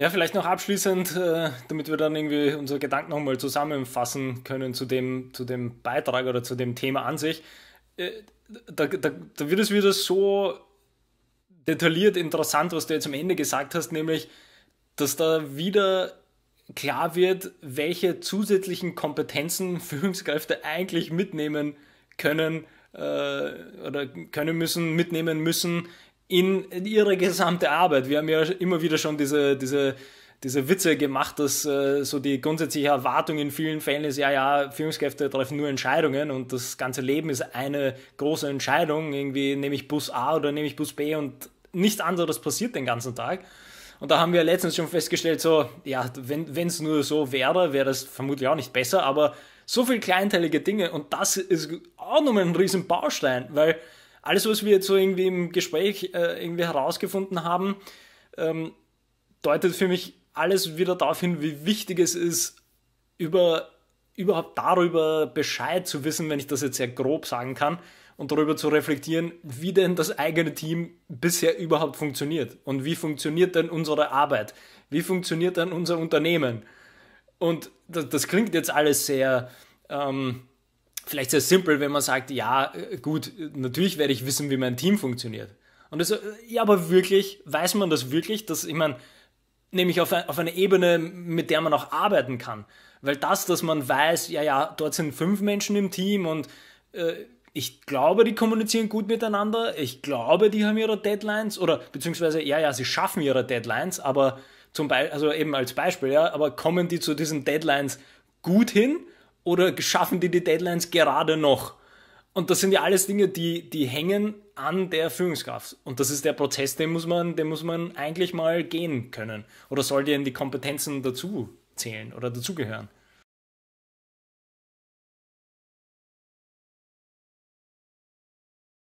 Ja, vielleicht noch abschließend, äh, damit wir dann irgendwie unsere Gedanken nochmal zusammenfassen können zu dem, zu dem Beitrag oder zu dem Thema an sich. Äh, da, da, da wird es wieder so detailliert interessant, was du jetzt am Ende gesagt hast, nämlich, dass da wieder klar wird, welche zusätzlichen Kompetenzen Führungskräfte eigentlich mitnehmen können äh, oder können müssen, mitnehmen müssen, in, ihre gesamte Arbeit. Wir haben ja immer wieder schon diese, diese diese Witze gemacht, dass äh, so die grundsätzliche Erwartung in vielen Fällen ist, ja, ja, Führungskräfte treffen nur Entscheidungen und das ganze Leben ist eine große Entscheidung, irgendwie nehme ich Bus A oder nehme ich Bus B und nichts anderes passiert den ganzen Tag. Und da haben wir letztens schon festgestellt, so, ja, wenn es nur so wäre, wäre das vermutlich auch nicht besser, aber so viel kleinteilige Dinge und das ist auch nochmal ein Baustein, weil alles, was wir jetzt so irgendwie im Gespräch äh, irgendwie herausgefunden haben, ähm, deutet für mich alles wieder darauf hin, wie wichtig es ist, über, überhaupt darüber Bescheid zu wissen, wenn ich das jetzt sehr grob sagen kann, und darüber zu reflektieren, wie denn das eigene Team bisher überhaupt funktioniert und wie funktioniert denn unsere Arbeit, wie funktioniert denn unser Unternehmen. Und das, das klingt jetzt alles sehr, ähm, vielleicht sehr simpel, wenn man sagt, ja, äh, gut, natürlich werde ich wissen, wie mein Team funktioniert. Und das, äh, ja, aber wirklich, weiß man das wirklich, dass, ich meine, nämlich auf, auf eine Ebene, mit der man auch arbeiten kann. Weil das, dass man weiß, ja, ja, dort sind fünf Menschen im Team und äh, ich glaube, die kommunizieren gut miteinander, ich glaube, die haben ihre Deadlines oder beziehungsweise, ja, ja, sie schaffen ihre Deadlines, aber zum Beispiel, also eben als Beispiel, ja, aber kommen die zu diesen Deadlines gut hin oder schaffen die die Deadlines gerade noch? Und das sind ja alles Dinge, die, die hängen an der Führungskraft. Und das ist der Prozess, den muss man, den muss man eigentlich mal gehen können. Oder soll denen die Kompetenzen dazu zählen oder dazugehören?